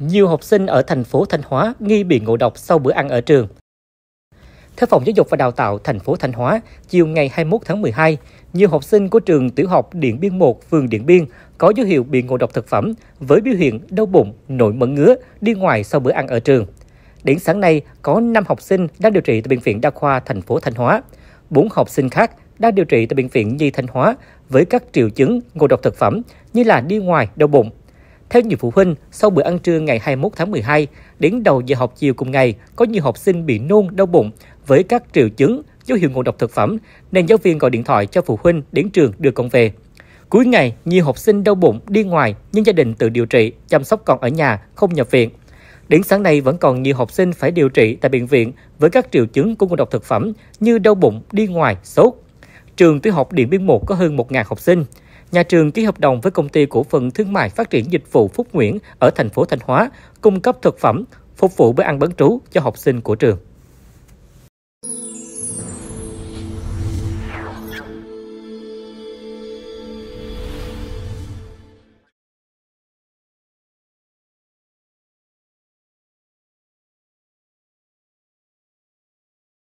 nhiều học sinh ở thành phố Thanh Hóa nghi bị ngộ độc sau bữa ăn ở trường. Theo Phòng Giáo dục và Đào tạo thành phố Thanh Hóa, chiều ngày 21 tháng 12, nhiều học sinh của trường tiểu học Điện Biên 1, phường Điện Biên có dấu hiệu bị ngộ độc thực phẩm với biểu hiện đau bụng, nổi mẩn ngứa, đi ngoài sau bữa ăn ở trường. Đến sáng nay, có 5 học sinh đang điều trị tại Bệnh viện Đa khoa thành phố Thanh Hóa. 4 học sinh khác đang điều trị tại Bệnh viện Nhi Thanh Hóa với các triệu chứng ngộ độc thực phẩm như là đi ngoài, đau bụng, theo nhiều phụ huynh, sau bữa ăn trưa ngày 21 tháng 12, đến đầu giờ học chiều cùng ngày, có nhiều học sinh bị nôn, đau bụng với các triệu chứng, dấu hiệu ngộ độc thực phẩm, nên giáo viên gọi điện thoại cho phụ huynh đến trường đưa con về. Cuối ngày, nhiều học sinh đau bụng đi ngoài nhưng gia đình tự điều trị, chăm sóc con ở nhà, không nhập viện. Đến sáng nay vẫn còn nhiều học sinh phải điều trị tại bệnh viện với các triệu chứng của ngộ độc thực phẩm như đau bụng, đi ngoài, sốt. Trường Tiểu học Điện Biên 1 có hơn 1.000 học sinh nhà trường ký hợp đồng với công ty cổ phần thương mại phát triển dịch vụ Phúc Nguyễn ở thành phố Thanh Hóa cung cấp thực phẩm phục vụ bữa ăn bán trú cho học sinh của trường.